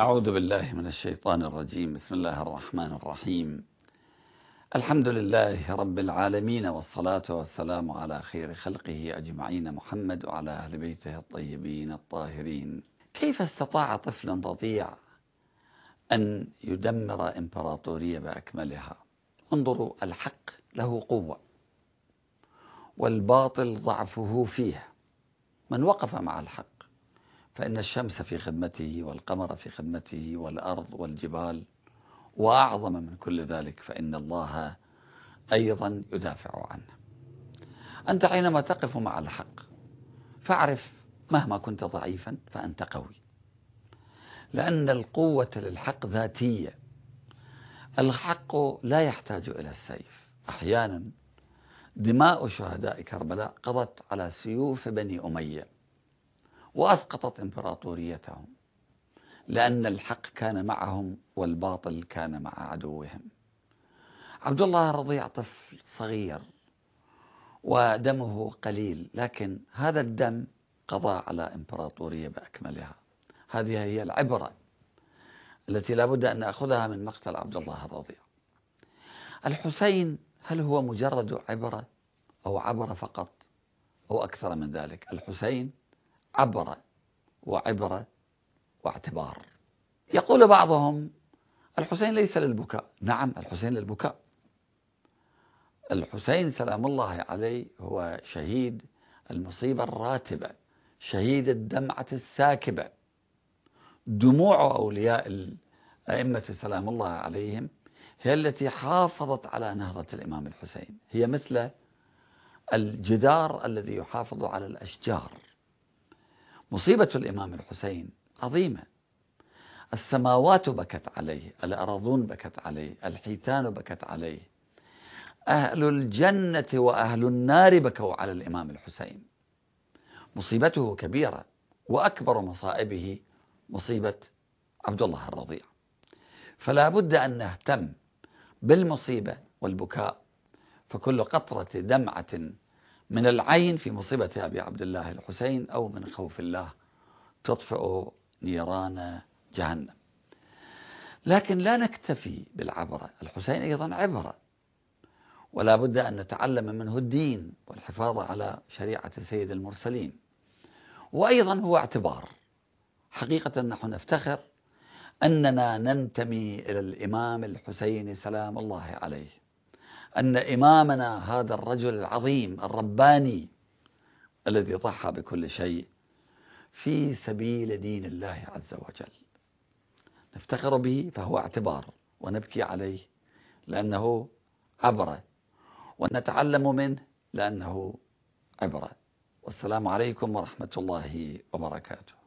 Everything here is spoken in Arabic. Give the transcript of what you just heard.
أعوذ بالله من الشيطان الرجيم بسم الله الرحمن الرحيم الحمد لله رب العالمين والصلاة والسلام على خير خلقه أجمعين محمد وعلى أهل بيته الطيبين الطاهرين كيف استطاع طفل رضيع أن يدمر إمبراطورية بأكملها انظروا الحق له قوة والباطل ضعفه فيه من وقف مع الحق فإن الشمس في خدمته والقمر في خدمته والأرض والجبال وأعظم من كل ذلك فإن الله أيضا يدافع عنه أنت حينما تقف مع الحق فاعرف مهما كنت ضعيفا فأنت قوي لأن القوة للحق ذاتية الحق لا يحتاج إلى السيف أحيانا دماء شهداء كربلاء قضت على سيوف بني أمية وأسقطت إمبراطوريتهم لأن الحق كان معهم والباطل كان مع عدوهم عبد الله رضيع طفل صغير ودمه قليل لكن هذا الدم قضى على إمبراطورية بأكملها هذه هي العبرة التي لابد أن نأخذها من مقتل عبد الله الرضيع الحسين هل هو مجرد عبرة أو عبرة فقط أو أكثر من ذلك الحسين عبر وعبرة واعتبار يقول بعضهم الحسين ليس للبكاء نعم الحسين للبكاء الحسين سلام الله عليه هو شهيد المصيبة الراتبة شهيد الدمعة الساكبة دموع أولياء الأئمة سلام الله عليهم هي التي حافظت على نهضة الإمام الحسين هي مثل الجدار الذي يحافظ على الأشجار مصيبة الإمام الحسين عظيمة السماوات بكت عليه الأراضون بكت عليه الحيتان بكت عليه أهل الجنة وأهل النار بكوا على الإمام الحسين مصيبته كبيرة وأكبر مصائبه مصيبة عبد الله الرضيع فلا بد أن نهتم بالمصيبة والبكاء فكل قطرة دمعة من العين في مصيبة أبي عبد الله الحسين أو من خوف الله تطفئ نيران جهنم لكن لا نكتفي بالعبرة الحسين أيضا عبرة ولا بد أن نتعلم منه الدين والحفاظ على شريعة سيد المرسلين وأيضا هو اعتبار حقيقة نحن نفتخر أننا ننتمي إلى الإمام الحسين سلام الله عليه أن إمامنا هذا الرجل العظيم الرباني الذي ضحى بكل شيء في سبيل دين الله عز وجل نفتخر به فهو اعتبار ونبكي عليه لأنه عبرة ونتعلم منه لأنه عبرة والسلام عليكم ورحمة الله وبركاته